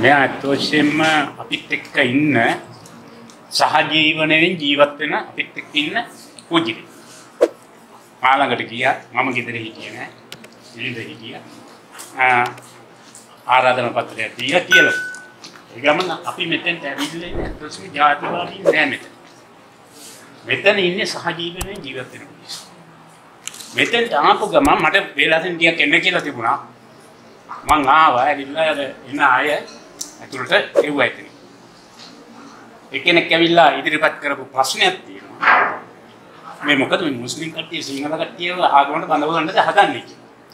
මෙයා අත්වශයෙන්ම අපිත් එක්ක ඉන්න සහජීවනයෙන් ජීවත් වෙන අපිත් එක්ක ඉන්න කුජිරි. මාළඟට ගියා මම ගෙදර හිටියේ නෑ. නිලිද හිටියා. ආරාධනා පත්‍රයක් දීලා කියලා. ඒ ගමන් අපි මෙතෙන්ට ඇවිල්ලා ඉන්නේ අත්වශයෙන්ම ජාතිවාදී නෑ මෙතන. මෙතන ඉන්නේ සහජීවනයෙන් ජීවත් වෙන මිනිස්සු. මෙතෙන්ට ආපු ගමන් මට වේලාසෙන් ටිකක් එන්න කියලා තිබුණා. මං ආවා ඇවිල්ලා එන අය ඇතුළට එව්වා එතන. එක්කෙනෙක් ඇවිල්ලා ඉදිරිපත් කරපු ප්‍රශ්නයක් තියෙනවා. මේ මොකද මේ මුස්ලිම් කට්ටිය සිංහල කට්ටියව ආගමකට බඳව ගන්නද හදන්නේ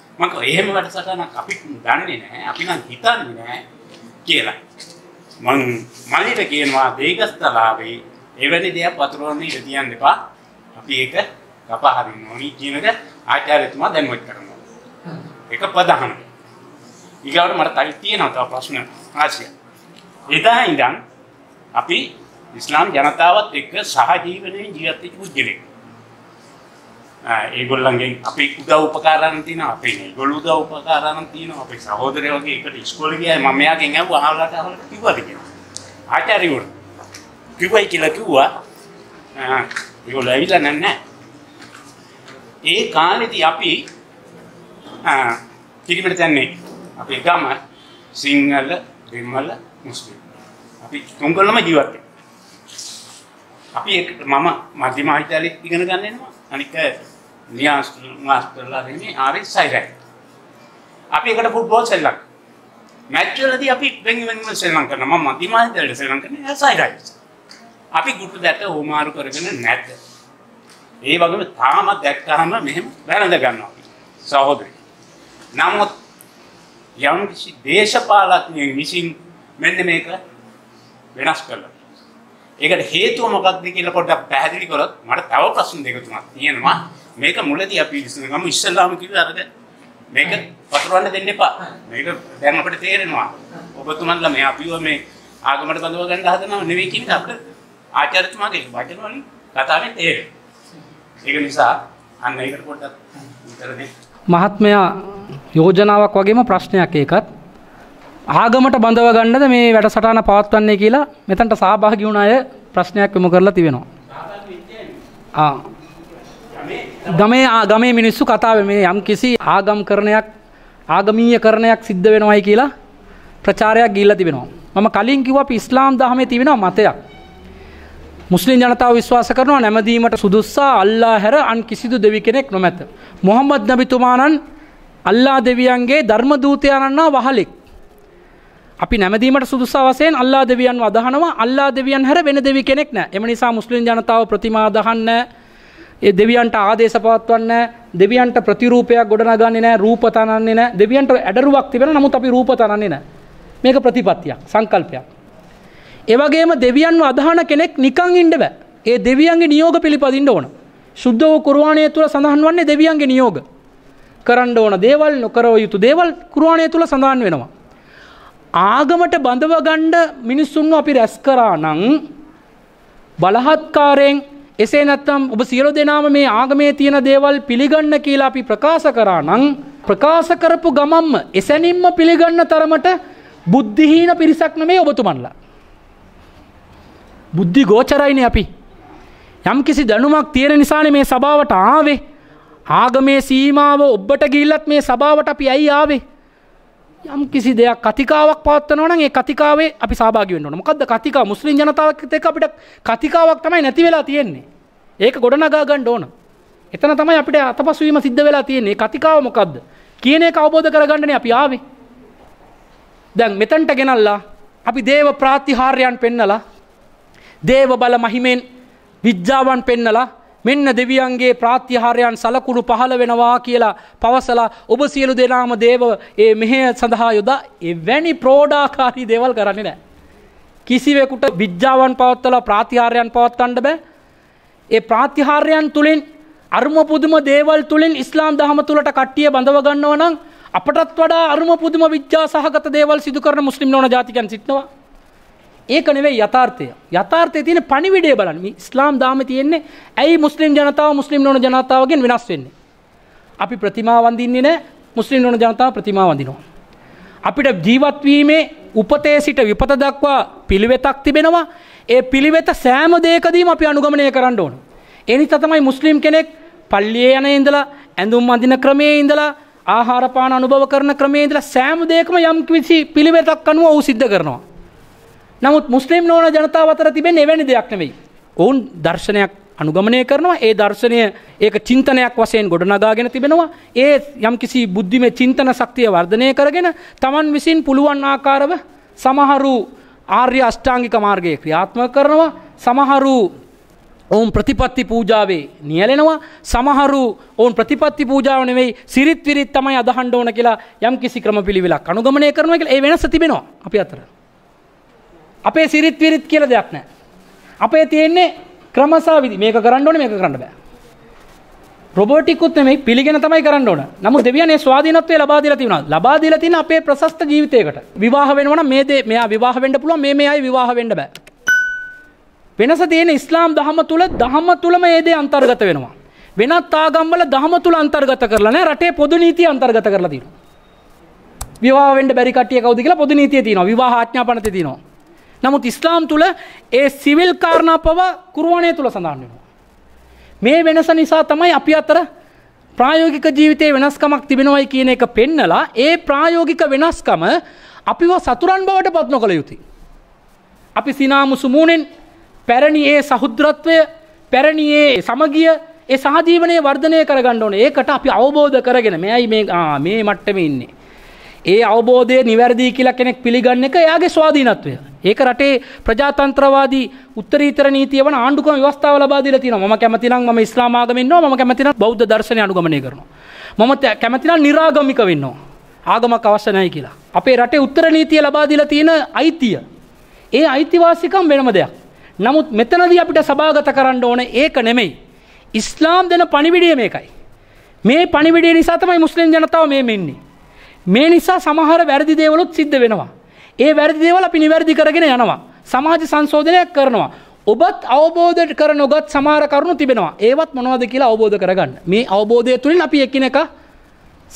කියලා. මම කිව්වා එහෙම වැඩසටහනක් අපි දන්නේ නැහැ. අපි නම් හිතන්නේ නැහැ කියලා. මං මල්ලිට කියනවා දීගස්තලාවේ එවැනි දෙයක් වතුරවන්න ඉඩ තියන්න එපා. අපි ඒක කපා හරින්න ඕනි කියන එක ආචාර්යතුමා දැනුවත් කරනවා. ඒක ප්‍රධානයි. ඊගවට මට තව තියෙනවා තව ප්‍රශ්න ආසිය. එදා ඉඳන් අපි ඉස්ලාම් ජනතාවත් එක්ක සහජීවනයේ ජීවත් වෙච්ච පුද්ගලෙක්. ඒගොල්ලන්ගේ අපේ උදව් උපකාරයන් තියෙනවා අපේ ඒගොල්ලෝ උදව් උපකාරයන් තියෙනවා අපේ සහෝදරයෝ වගේ එකට ඉස්කෝලේ ගියා මම එයාගෙන් අහුවා අහලට අහලට කිව්වද කියලා. ආචාර්යවරු කිව්වයි කියලා කිව්වා. ඒගොල්ලෝ ඇවිල්ලා නැහැ. ඒ කාලෙදී අපි පිළිපෙඩ තැන්නේ අපේ ගම සිංහල දෙමළ මුස්ලිම් අපි තුන්කලම ජීවත් අපි මම මධ්‍යම විද්‍යාලෙ ඉගෙන ගන්න එනවා අනික න්‍යාස් මාස්ටර්ලා දෙන්නේ ආරේ සයිරයි අපි එකට ෆුට්බෝල් සෙල්ලම් මැච් වලදී අපි වෙන් වෙන්ම සෙල්ලම් කරනවා මම මධ්‍යම විද්‍යාලෙ සෙල්ලම් කරන්නේ සයිරයි අපි ගුට්ටු දැට හොමාරු කරගෙන නැද්ද ඒ වගේම තාම දැක්කහම මෙහෙම වැරඳ ගන්නවා සහෝදරේ නමුත් යම්කිසි දේශපාලඥයෙක් විසින් මෙන්න මේක වෙනස් කරලා ඒකට හේතුව මොකක්ද කියලා පොඩ්ඩක් පැහැදිලි කරොත් මට තව ප්‍රශ්න දෙක තුනක් තියෙනවා මේක මුලදී අපි විසඳගමු ඉස්සල්ලාම කිව්ව අරද මේක වතුරවන්න දෙන්න එපා මේක දැන් අපිට තේරෙනවා ඔබතුමන්ලා මේ අපිව මේ ආගමකට බඳව ගන්න හදනව නෙවෙයි කියන එක අපිට ආචාර්යතුමාගේ වචන වලින් කතාවේ තේරෙනවා ඒක නිසා අන්න ඒකට පොඩ්ඩක් විතරනේ මහත්මයා යෝජනාවක් වගේම ප්‍රශ්නයක් ඒකත් ආගමට බඳව ගන්නද මේ වැඩසටහන පවත්වන්නේ කියලා මෙතනට සහභාගී වුණ අය ප්‍රශ්නයක් යොමු කරලා තිබෙනවා. ආ ගමේ ගමේ මිනිස්සු කතාවේ මේ යම්කිසි ආගම්කරණයක් ආගමීයකරණයක් සිද්ධ වෙනවයි කියලා ප්‍රචාරයක් ගිහිල්ලා තිබෙනවා. මම කලින් කිව්වා අපි ඉස්ලාම් ධර්මයේ තිබෙනවා මතයක්. මුස්ලිම් ජනතාව විශ්වාස කරනවා නැමදීමට සුදුස්සා අල්ලා හැර අන් කිසිදු දෙවි කෙනෙක් නොමැත. මොහම්මද් නබිතුමාණන් අල්ලා දෙවියන්ගේ ධර්මදූතයන්න්නා වහලෙක්. අපි නැමදීමට සුදුසවසයෙන් අල්ලා දෙවියන් වදහනවා අල්ලා දෙවියන් හැර වෙන දෙවි කෙනෙක් නෑ. එම නිසා මුස්ලිම් ජනතාව ප්‍රතිමා දහන්න ඒ දෙවියන්ට ආදේශ පවත්වන්න දෙවියන්ට ප්‍රතිරූපයක් ගොඩනගන්නේ නෑ රූප තනන්නේ නෑ දෙවියන්ට ඇඩරුවක් තිබෙන නමුත් අපි රූප තනන්නේ නෑ. මේක ප්‍රතිපත්තියක් සංකල්පයක්. ඒ වගේම දෙවියන්ව අදහන කෙනෙක් නිකන් ඉන්න බෑ. ඒ දෙවියන්ගේ නියෝග පිළිපදින්න ඕන. සුද්ධ වූ කුර්ආනයේ තුල සඳහන් වන්නේ දෙවියන්ගේ නියෝග. කරන්න ඕන දේවල් නොකරව යුතු දේවල් කුරාණය තුළ සඳහන් වෙනවා. ආගමට බඳවගණ්ඩ මිනිස්සුන්ව අපි රැස් කරා නං බලහත්කාරයෙන් එසේ නැත්තම් ඔබ සියලු දෙනාම මේ ආගමේ තියෙන දේවල් පිළිගන්න කියලා අපි ප්‍රකාශ කරා නං ප්‍රකාශ කරපු ගමම්ම එසැනින්ම පිළිගන්න තරමට බුද්ධිහීන පිරිසක් නෙමේ ඔබතුමන්ලා. බුද්ධි ගෝචරයිනේ අපි. යම් කිසි දැනුමක් තියෙන නිසානේ මේ සභාවට ආවේ ආගමේ සීමාව ඔබට ගිල්ලත් මේ සභාවට අපි ඇයි ආවේ යම් කිසි දෙයක් කතිකාවක් පවත්වනවා නම් ඒ කතිකාවේ අපි සහභාගී වෙන්න ඕන. මොකද්ද කතිකාව? මුස්ලිම් ජනතාවත් එක්ක අපිට කතිකාවක් තමයි නැති වෙලා තියෙන්නේ. ඒක ගොඩනගා ගන්න ඕන. එතන තමයි අපිට අතපසු වීම සිද්ධ වෙලා තියෙන්නේ. කතිකාව මොකද්ද? කියන එක අවබෝධ කරගන්නනේ අපි ආවේ. දැන් මෙතනට ගෙනල්ලා අපි දේව ප්‍රාතිහාර්යයන් පෙන්නලා දේව බල මහිමෙන් විද්‍යාවන් පෙන්නලා මෙන්න දෙවියන්ගේ ප්‍රාත්‍යහාරයන් සලකුණු පහළ වෙනවා කියලා පවසලා ඔබ සියලු දෙනාම දේව ඒ මෙහය සඳහා යොදා එවැනි ප්‍රෝඩාකාරී දේවල් කරන්නේ නෑ. කිසිවෙකුට විද්‍යාවන් පවත්තල ප්‍රාතිහාරයන් පවත්තන්න බෑ. ඒ ප්‍රාතිහාරයන් තුළින් අර්ම පුදුම දේවල් තුළින් ඉස්ලාම් දහම තුළට කට්ටිය බඳව ගන්නව නම් අපටත් වඩා අර්ම පුදුම විද්‍යා සහගත දේවල් සිදු කරන මුස්ලිම් නොන ජාතිකයන් සිටනවා. ඒක නෙවේ යථාර්ථය යථාර්ථය තියෙන පණිවිඩය බලන්න ඉස්ලාම් දාම තියෙන්නේ ඇයි මුස්ලිම් ජනතාව මුස්ලිම් නොන ජනතාවගෙන් වෙනස් වෙන්නේ අපි ප්‍රතිමා වඳින්නේ නැහැ මුස්ලිම් නොන ජනතාව ප්‍රතිමා වඳිනවා අපිට ජීවත්වීමේ උපතේ සිට විපත දක්වා පිළිවෙතක් තිබෙනවා ඒ පිළිවෙත සෑම දෙයකදීම අපි අනුගමනය කරන්න ඕන ඒ නිසා තමයි මුස්ලිම් කෙනෙක් පල්ලියේ යන ඉඳලා ඇඳුම් අඳින ක්‍රමයේ ඉඳලා ආහාර පාන අනුභව කරන ක්‍රමයේ ඉඳලා සෑම දෙයකම යම් කිසි පිළිවෙතක් අනුව ਉਹ සිද්ධ කරනවා නමුත් මුස්ලිම් නොවන ජනතාව අතර තිබෙන එවැනි දෙයක් නෙවෙයි. ඔවුන් දර්ශනයක් අනුගමනය කරනවා ඒ දර්ශනය ඒක චින්තනයක් වශයෙන් ගොඩනගාගෙන තිබෙනවා ඒ යම්කිසි බුද්ධිමේ චින්තන ශක්තිය වර්ධනය කරගෙන Taman විසින් පුළුවන් ආකාරව සමහරු ආර්ය අෂ්ටාංගික මාර්ගයේ ක්‍රියාත්මක කරනවා සමහරු ඔවුන් ප්‍රතිපත්ති පූජාවේ නියලෙනවා සමහරු ඔවුන් ප්‍රතිපත්ති පූජාව නෙවෙයි සිරිත් විරිත් තමයි අදහන්න ඕන කියලා යම්කිසි ක්‍රමපිළිවෙලක් අනුගමනය කරනවා කියලා ඒ වෙනස තිබෙනවා අපි අතර. අපේ සිරිත් විරිත් කියලා දෙයක් නැහැ. අපේ තියෙන්නේ ක්‍රමසා විදි. මේක කරන්න ඕනේ මේක කරන්න බෑ. රොබෝටික්කුත් නෙමෙයි පිළිගෙන තමයි කරන්න ඕන. නමුත් දෙවියනේ ස්වාධීනත්වය ලබා දීලා තියෙනවා. ලබා දීලා තියෙන අපේ ප්‍රසස්ත ජීවිතයකට. විවාහ වෙනවා නම් මේ දේ මෙයා විවාහ වෙන්න පුළුවන් මේ මේ අය විවාහ වෙන්න බෑ. වෙනස තියෙන ඉස්ලාම් දහම තුල දහම තුලම මේ දේ අන්තර්ගත වෙනවා. වෙනත් ආගම්වල දහම තුල අන්තර්ගත කරලා නැහැ. රටේ පොදු නීතිය අන්තර්ගත කරලා තියෙනවා. විවාහ වෙන්න බැරි කට්ටිය කවුද කියලා පොදු නීතිය තියෙනවා. විවාහ ආඥාපනතේ තියෙනවා. නමුත් ඉස්ලාම් තුළ ඒ සිවිල් කාරණා පව කුරුවණය තුළ සඳහන් වෙනවා. මේ වෙනස නිසා තමයි අපි අතර ප්‍රායෝගික ජීවිතයේ වෙනස්කමක් තිබෙනවයි කියන එක පෙන්නලා ඒ ප්‍රායෝගික වෙනස්කම අපිව සතුරන් බවට පත් නොකළ යුතුයි. අපි සිනාමුසුමූනෙන් පැරණි ඒ සහුද්‍රත්වය පැරණි ඒ සමගිය ඒ සහජීවනය වර්ධනය කරගන්න ඕනේ. ඒකට අපි අවබෝධ කරගෙන මෙයයි මේ මේ මට්ටමේ ඉන්නේ. ඒ අවබෝධය නිවැරදි කියලා කෙනෙක් පිළිගන්න එක එයාගේ ස්වාධීනත්වය. ඒක රටේ ප්‍රජාතන්ත්‍රවාදී උත්තරීතර නීතිය වන ආණ්ඩුක්‍රම ව්‍යවස්ථාව ලබා දීලා තියෙනවා. මම කැමති නම් මම ඉස්ලාම් ආගමෙන් ඉන්නවා. මම කැමති නම් බෞද්ධ දර්ශනය අනුගමනය කරනවා. මම කැමති නම් නිරාගමික වෙන්නවා. ආගමක් අවශ්‍ය නැහැ කියලා. අපේ රටේ උත්තර නීතිය ලබා දීලා තියෙන අයිතිය. ඒ අයිතිවාසිකම් වෙනම දෙයක්. නමුත් මෙතනදී අපිට සභාගත කරන්න ඕන ඒක නෙමෙයි. ඉස්ලාම් දෙන පණිවිඩය මේකයි. මේ පණිවිඩය නිසා තමයි මුස්ලිම් ජනතාව මේ මෙන්නේ. මේ නිසා සමහර වැරදි දේවලුත් සිද්ධ වෙනවා. ඒ වැරදි දේවල් අපි නිවැරදි කරගෙන යනවා. සමාජ සංශෝධනයක් කරනවා. ඔබත් අවබෝධ කර නොගත් සමහර කරුණු තිබෙනවා. ඒවත් මොනවද කියලා අවබෝධ කරගන්න. මේ අවබෝධය තුළින් අපි එකිනෙක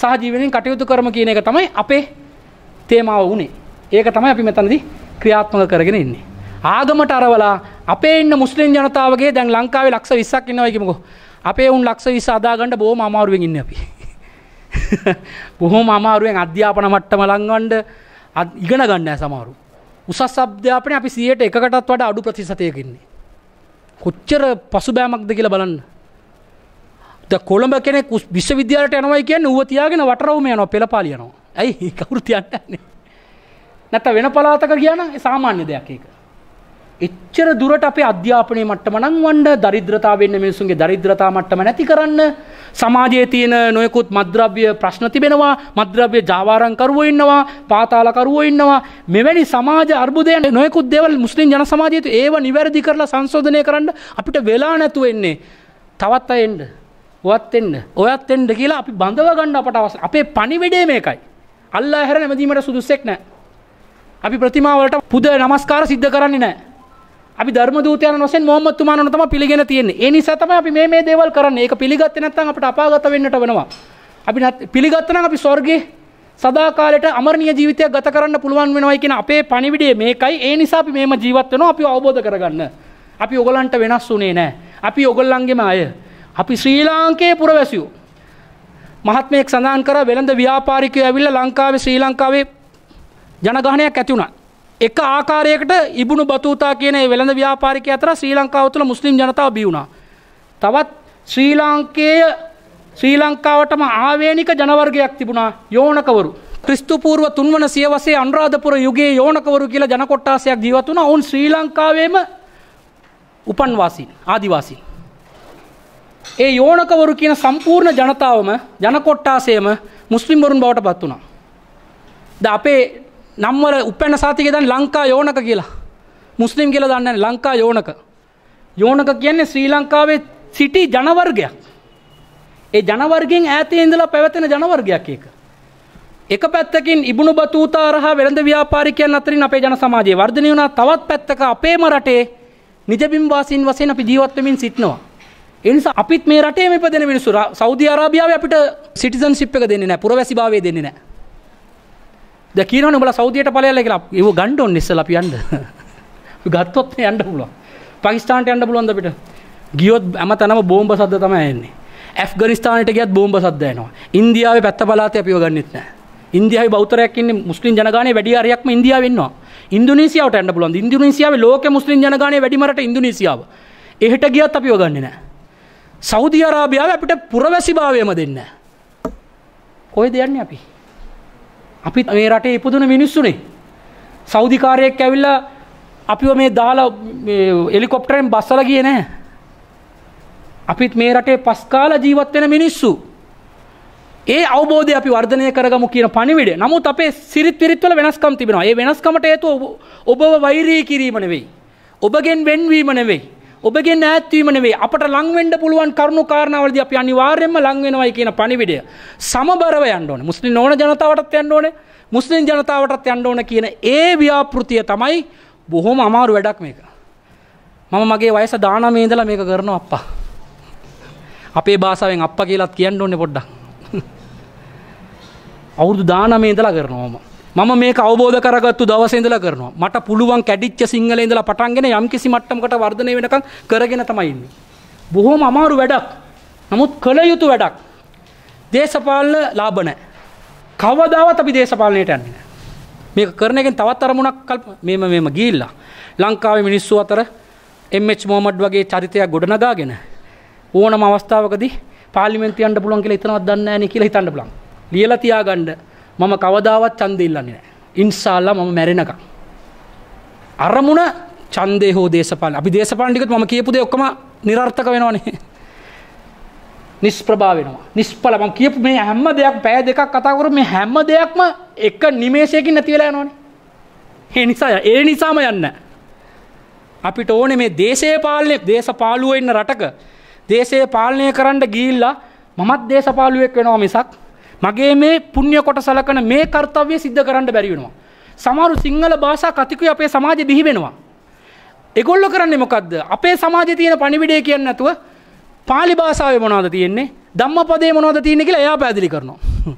සහජීවනයෙන් කටයුතු කරම කියන එක තමයි අපේ තේමාව වුණේ. ඒක තමයි අපි මෙතනදී ක්‍රියාත්මක කරගෙන ඉන්නේ. ආගමට අරවලා අපේ ඉන්න මුස්ලිම් ජනතාවගේ දැන් ලංකාවේ ලක්ෂ 20ක් ඉන්නවා කියමුකෝ. අපේ උන් ලක්ෂ 20 අදාගන්න බොහොම අමාරුවෙන් ඉන්නේ අපි. බොහොම අමාරුවෙන් අධ්‍යාපන මට්ටම ලංවන්ඩ ඉගෙන ගන්න සමාරු. උසස් අධ්‍යාපනය අපි සියයට එකකටත් වට අඩු ප්‍රතිශතයකින්නේ. කොච්චර පසු බෑමක්ද කියලා බලන්න. ද කොළඹ කෙනෙක් විශ්වවිද්‍යාලට යනවයි කියන්න ුවතියාගෙන වටරවම යනව පෙළපාලියනවා ඇයි කවෘතියන්ටන්නේ. නැත වෙන පලාතක කියන සාමාන්‍ය දෙයක් ඒක. එච්චර දුරට අපේ අධ්‍යාපනයේ මට්ටම නම් වන්න දරිද්‍රතාව වෙන්න මිනිසුන්ගේ දරිද්‍රතා මට්ටම නැති කරන්න සමාජයේ තියෙන නොයෙකුත් මද්‍රව්‍ය ප්‍රශ්න තිබෙනවා මද්‍රව්‍ය ජාවාරම්කරුවෝ ඉන්නවා පාතාලකරුවෝ ඉන්නවා මෙවැනි සමාජ අර්බුදයන් නොයෙකුත් දේවල් මුස්ලිම් ජන සමාජයේ ඒව නිවැරදි කරලා සංශෝධනය කරන්න අපිට වෙලා නැතුව එන්නේ තවත් අය එන්න ඔයත් එන්න ඔයත් එන්න කියලා අපි බඳව ගන්න අපට අවශ්‍ය අපේ පණිවිඩය මේකයි අල්ලා හැර නැමදීමට සුදුස්සෙක් නැහැ අපි ප්‍රතිමාවලට පුද නමස්කාර සිද්ධ කරන්නේ නැහැ අපි ධර්මදූතයන් වශයෙන් මොහොමඩ් තුමාණන් තමයි පිළිගෙන තියෙන්නේ. ඒ නිසා තමයි අපි මේ මේ දේවල් කරන්නේ. ඒක පිළිගත්තේ නැත්නම් අපිට අපාගත වෙන්නට වෙනවා. අපි පිළිගත්ත නම් අපි ස්වර්ගයේ සදාකාලයට අමරණීය ජීවිතයක් ගත කරන්න පුළුවන් වෙනවයි කියන අපේ පණිවිඩය මේකයි. ඒ නිසා අපි මේම ජීවත් වෙනවා. අපි අවබෝධ කරගන්න. අපි ඔයගලන්ට වෙනස් වුණේ නැහැ. අපි ඔයගොල්ලන්ගේම අය. අපි ශ්‍රී ලාංකේය පුරවැසියෝ. මහත්මයෙක් සඳහන් කරා වෙළඳ ව්‍යාපාරිකයෝ ඇවිල්ලා ලංකාවේ ශ්‍රී ලංකාවේ ජනගහනයක් ඇති වුණා. එක ආකාරයකට ඉබුණු බතුතා කියන වෙළඳ ව්‍යාපාරික අතර ශ්‍රී ලංකාව තුළ මුස්ලිම් ජනතාව බිවුණා. තවත් ශ්‍රී ලාංකේය ශ්‍රී ලංකාවටම ආවේනික ජනවර්ගයක් තිබුණා යෝනකවරු. ක්‍රිස්තුපූර්ව තුන්වන සියවසේ අනුරාධපුර යුගයේ යෝනකවරු කියලා ජනකොට්ටාසයක් ජීවත් වුණා. ඔවුන් ශ්‍රී ලංකාවේම උපන්වාසීන්, ආදිවාසීන්. ඒ යෝනකවරු කියන සම්පූර්ණ ජනතාවම ජනකොට්ටාසයම මුස්ලිම්වරුන් බවට පත් වුණා. ද අපේ නම්වල උපැන්න සාතික දන් ලංකා යෝනක කියලා මුස්ලිම් කියලා දන්න ලංකා යෝනක යෝනක කියන්නේ ශ්‍රී ලංකාවේ සිටි ජනවර්ගයක් ඒ ජනවර්ගෙන් ඈතේ ඉඳලා පැවතෙන ජනවර්ගයක් ඒක එක පැත්තකින් ඉබුණු බතූතා හා වෙළඳ ව්‍යාපාරිකයන් අතරින් අපේ ජන සමාජයේ වර්ධනය වුණා තවත් පැත්තක අපේම රටේ නිජබිම් වාසීන් වශයෙන් අපි ජීවත් වෙමින් සිටිනවා ඒ නිසා අපිත් මේ රටේම ඉපදෙන මිනිස්සු සෞදි අරාබියාවේ අපිට සිටිසන්ෂිප් එක දෙන්නේ නැහැ පුරවැසිභාවය දෙන්නේ නැහැ ද කියනවනේ උඹලා සෞදියට ඵලයල්ල කියලා ඒව ගන්න ඕනේ ඉස්සෙල්ලා අපි යන්න ගත්තොත් යන්න පුළුවන් පාකිස්තානට යන්න පුළුවන්ද අපිට ගියොත් හැමතැනම බෝම්බ සද්ද තමයි එන්නේ ඇෆ්ගනිස්ථානට ගියත් බෝම්බ සද්ද එනවා ඉන්දියාවේ පැත්ත පළාතේ අපිව ගන්නෙත් නැහැ ඉන්දියාවේ බෞතරයක් ඉන්නේ මුස්ලිම් ජනගහනයේ වැඩි හරියක්ම ඉන්දියාවේ ඉන්නවා. ඉන්දුනීසියාවට යන්න පුළුවන්. ඉන්දුනීසියාවේ ලෝකේ මුස්ලිම් ජනගහනයේ වැඩිම රට ඉන්දුනීසියාව. එහෙට ගියත් අපිව ගන්නෙ නැහැ. සෞදි අරාබියාව අපිට පුරවැසිභාවයම දෙන්නේ නැහැ. කොහෙද යන්නේ අපි? අපි මේ රටේ ඉපදුන මිනිස්සුනේ. සෞදි කාර්යයක් ඇවිල්ලා අපිව මේ දාලා එලිකොප්ටරෙන් බස්සලා ගියේ නැහැ. අපිත් මේ රටේ පස් කාලා ජීවත් වෙන මිනිස්සු. ඒ අවබෝධය අපි වර්ධනය කරගමු කියන පණිවිඩය. නමුත් අපේ සිරිත් විරිත් වල වෙනස්කම් තිබෙනවා. ඒ වෙනස්කමට හේතුව ඔබව වෛරී කිරීම නෙවෙයි. ඔබගෙන් වෙන්වීම නෙවෙයි. ඔබගෙන් ඈත්වීම නෙවෙයි අපට ලංවෙන්න පුළුවන් කරුණු කාරණාවලදී අපි අනිවාර්යයෙන්ම ලං වෙනවයි කියන පණිවිඩය සමබරව යන්න ඕනේ. මුස්ලිම් නෝන ජනතාවටත් යන්න ඕනේ. මුස්ලිම් ජනතාවටත් යන්න ඕන කියන ඒ ව්‍යාපෘතිය තමයි බොහොම අමාරු වැඩක් මේක. මම මගේ වයස 19 ඉඳලා මේක කරනවා අප්පා. අපේ භාෂාවෙන් අප්පා කියලාත් කියන්න ඕනේ පොඩ්ඩක්. අවුරුදු 19 ඉඳලා කරනවා මම. මම මේක අවබෝධ කරගත්තු දවසේ ඉඳලා කරනවා. මට පුළුවන් කැඩිච්ච සිංහලේ ඉඳලා පටන්ගෙන යම්කිසි මට්ටමකට වර්ධනය වෙනකන් කරගෙන තමයි ඉන්නේ. බොහොම අමාරු වැඩක්. නමුත් කළ යුතු වැඩක්. දේශපාලන ලාභ නැහැ. කවදාවත් අපි දේශපාලනයට යන්නේ නැහැ. මේක කරන එකෙන් තවත් අරමුණක් කල්ප මේම මේම ගිහිල්ලා ලංකාවේ මිනිස්සු අතර එම්.එච්. මොහමඩ් වගේ චරිතයක් ගොඩනගාගෙන ඕනම අවස්ථාවකදී පාර්ලිමේන්තුවට යන්න පුළුවන් කියලා හිතනවත් දන්නේ නැහැ නේ කියලා හිතන්න පුළුවන්. ලියලා තියාගන්න මම කවදාවත් ඡන්දෙ ඉල්ලන්නේ නැහැ. ඉන්සාල්ලා මම මැරෙනකම්. අරමුණ ඡන්දේ හෝ දේශපාලන. අපි දේශපාලන ටිකත් මම කියපු දේ ඔක්කොම નિરර්ථක වෙනවනේ. නිෂ්ප්‍රභා වෙනවා. නිෂ්පල මම කියපු මේ හැම දෙයක් පැය දෙකක් කතා කරු මේ හැම දෙයක්ම එක නිමේෂයකින් නැති වෙලා යනවනේ. ඒ නිසා ඒ නිසාම යන්න. අපිට ඕනේ මේ දේශේ පාලනය දේශපාලුවෝ ඉන්න රටක දේශේ පාලනය කරන්න ගිහිල්ලා මමත් දේශපාලුවෙක් වෙනවා මිසක් මගේ මේ පුණ්‍ය කොට සලකන මේ කාර්යය සිද්ධ කරන්න බැරි වෙනවා. සමහරු සිංහල භාෂා කතිකුයි අපේ සමාජෙ බිහි වෙනවා. ඒගොල්ලෝ කරන්නේ මොකද්ද? අපේ සමාජයේ තියෙන පණිවිඩය කියන්නේ නැතුව පාලි භාෂාවේ මොනවද තියෙන්නේ? ධම්මපදයේ මොනවද තියෙන්නේ කියලා එයා පැහැදිලි කරනවා.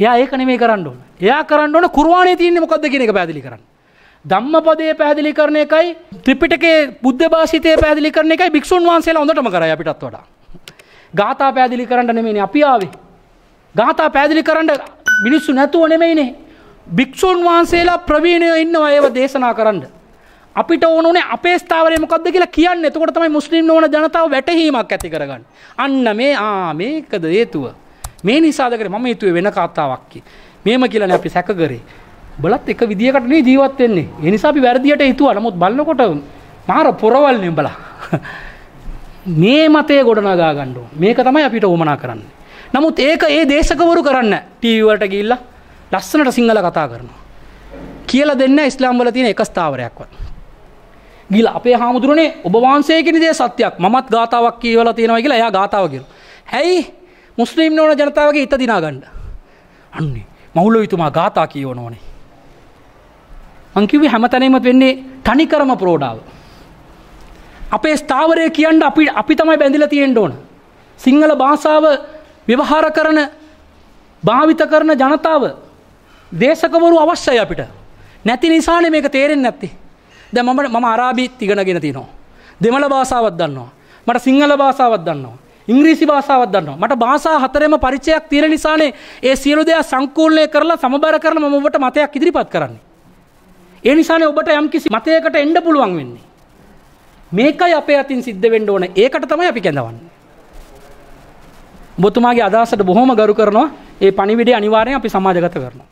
එයා ඒක නෙමෙයි කරන්න ඕන. එයා කරන්න ඕන කුර්ආනයේ තියෙන්නේ මොකද්ද කියන එක පැහැදිලි කරන්න. ධම්මපදයේ පැහැදිලි කරන එකයි ත්‍රිපිටකයේ බුද්ධ භාෂිතයේ පැහැදිලි කරන එකයි භික්ෂුන් වහන්සේලා හොඳටම කරයි අපිටත් වඩා. ගාථා පැහැදිලි කරන්න නෙමෙයිනේ අපි ආවේ. ගාථා පැදිලි කරන්න මිනිස්සු නැතුව නෙමෙයිනේ. භික්ෂූන් වහන්සේලා ප්‍රවීණයෝ ඉන්නවා ඒව දේශනා කරන්න. අපිට ඕනේ අපේ ස්ථාවරය මොකක්ද කියලා කියන්නේ. එතකොට තමයි මුස්ලිම් නොවන ජනතාව වැටහීමක් ඇති කරගන්නේ. අන්න මේ ආ මේකද හේතුව. මේ නිසාද කරේ මම හිතුවේ වෙන කතාවක් කි. මේම කියලානේ අපි සැක කරේ. බලත් එක විදියකට නේ ජීවත් වෙන්නේ. ඒ නිසා අපි වැරදියට හිතුවා. නමුත් බලනකොට මාර පොරවල් නේ බලා. මේ මතය ගොඩනගා ගන්න ඕන. මේක තමයි අපිට උවමනා කරන්නේ. නමුත් ඒක ඒ දේශකවරු කරන්න ටීවලට ගිල්ල ලස්සනට සිංහල කතා කරනවා. කියල දෙන්න ඉස්ලාම් වල තියෙන එක ස්ථාවරයක්වත්. ගිල අපේ හාමුදුරනේ ඔබවහන්සේකෙනදේ සත්‍යයක් මත් ගාතාවක් කියවල තියෙනවා කියලා එයා ගාතාව කියල. හැයි මුස්ලිම් ඕන ජනතාවගේ ඉත දිනාගණ්ඩ. අන්නේ මවුල විතුමා ගාතා කියවන ඕනේ. අංකිව හැමතැනීමත් වෙන්නේ තනිකරම ප්‍රෝඩාව. අපේ ස්ථාවරය කියන්න අපි අපි තමයි බැඳිල තියෙන්ට ඕන. සිංහල භාසාාව ව්‍යවහාර කරන භාවිත කරන ජනතාව දේශකවරු අවශ්‍යය අපිට. නැති නිසානේ මේක තේරෙන්නේ නැත්තේ. දැන් මම මම අරාබිත් ඉගෙනගෙන තිනවා. දෙමළ භාෂාවක් දන්නවා. මට සිංහල භාෂාවක් දන්නවා. ඉංග්‍රීසි භාෂාවක් දන්නවා. මට භාෂා හතරෙම පරිචයක් තියෙන නිසානේ ඒ සියලු දේවල් සංකූර්ණය කරලා සමබර කරන මම ඔබට මතයක් ඉදිරිපත් කරන්නේ. ඒ නිසානේ ඔබට යම්කිසි මතයකට එන්න පුළුවන් වෙන්නේ. මේකයි අපේ අතින් සිද්ධ වෙන්න ඕන. ඒකට තමයි අපි කැඳවන්නේ. ඔබතුමාගේ අදහසට බොහොම ගරු කරනවා. ඒ පණිවිඩය අනිවාර්යෙන් අපි සමාජගත කරනවා.